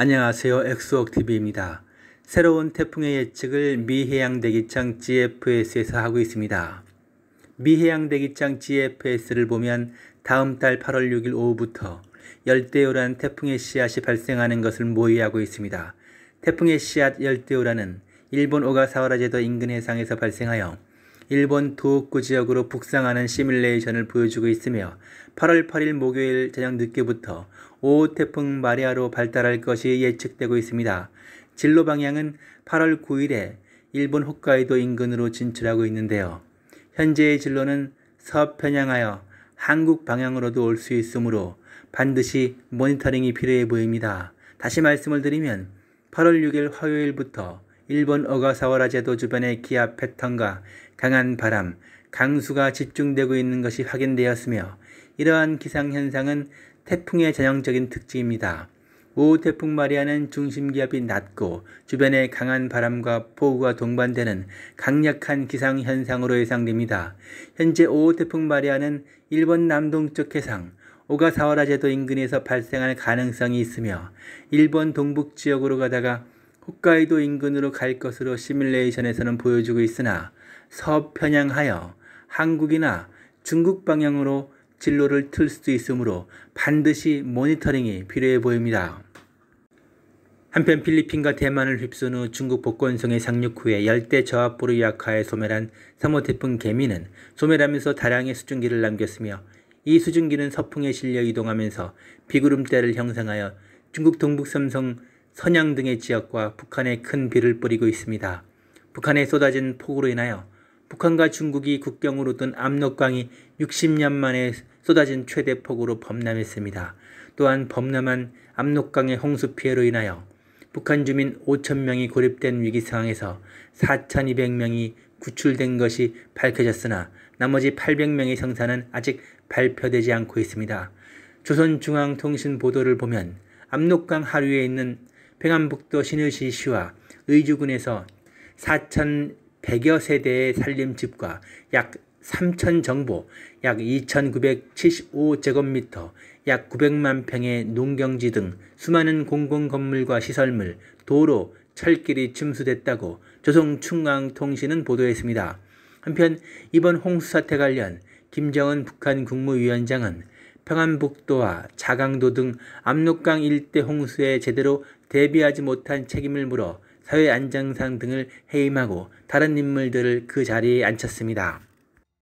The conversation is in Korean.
안녕하세요. 엑소웍 t v 입니다 새로운 태풍의 예측을 미 해양대기청 GFS에서 하고 있습니다. 미 해양대기청 GFS를 보면 다음 달 8월 6일 오후부터 열대우란 태풍의 씨앗이 발생하는 것을 모의하고 있습니다. 태풍의 씨앗 열대우란은 일본 오가사와라 제도 인근 해상에서 발생하여 일본 도호쿠 지역으로 북상하는 시뮬레이션을 보여주고 있으며 8월 8일 목요일 저녁 늦게부터 오후 태풍 마리아로 발달할 것이 예측되고 있습니다. 진로 방향은 8월 9일에 일본 홋카이도 인근으로 진출하고 있는데요. 현재의 진로는 서편향하여 한국 방향으로도 올 수 있으므로 반드시 모니터링이 필요해 보입니다. 다시 말씀을 드리면 8월 6일 화요일부터 일본 어가사와라 제도 주변의 기압 패턴과 강한 바람, 강수가 집중되고 있는 것이 확인되었으며 이러한 기상현상은 태풍의 전형적인 특징입니다. 오후 태풍 마리아는 중심 기압이 낮고 주변에 강한 바람과 폭우가 동반되는 강력한 기상 현상으로 예상됩니다. 현재 오후 태풍 마리아는 일본 남동쪽 해상 오가사와라 제도 인근에서 발생할 가능성이 있으며 일본 동북 지역으로 가다가 홋카이도 인근으로 갈 것으로 시뮬레이션에서는 보여주고 있으나 서편향하여 한국이나 중국 방향으로 진로를 틀 수도 있으므로 반드시 모니터링이 필요해 보입니다. 한편 필리핀과 대만을 휩쓴 후 중국 복권성에 상륙 후에 열대 저압부로 약화해 소멸한 3호 태풍 개미는 소멸하면서 다량의 수증기를 남겼으며 이 수증기는 서풍에 실려 이동하면서 비구름대를 형성하여 중국 동북삼성 선양 등의 지역과 북한에 큰 비를 뿌리고 있습니다. 북한에 쏟아진 폭우로 인하여 북한과 중국이 국경으로 둔 압록강이 60년 만에 쏟아진 최대 폭우로 범람했습니다. 또한 범람한 압록강의 홍수 피해로 인하여 북한 주민 5천명이 고립된 위기 상황에서 4,200명이 구출된 것이 밝혀졌으나 나머지 800명의 성사는 아직 발표되지 않고 있습니다. 조선중앙통신 보도를 보면 압록강 하류에 있는 평안북도 신의시시와 의주군에서 4,100여 세대의 살림집과 약 3천 정보, 약 2,975제곱미터, 약 900만 평의 농경지 등 수많은 공공 건물과 시설물, 도로, 철길이 침수됐다고 조선충앙통신은 보도했습니다. 한편 이번 홍수 사태 관련 김정은 북한 국무위원장은 평안북도와 자강도 등 압록강 일대 홍수에 제대로 대비하지 못한 책임을 물어 사회 안정상 등을 해임하고 다른 인물들을 그 자리에 앉혔습니다.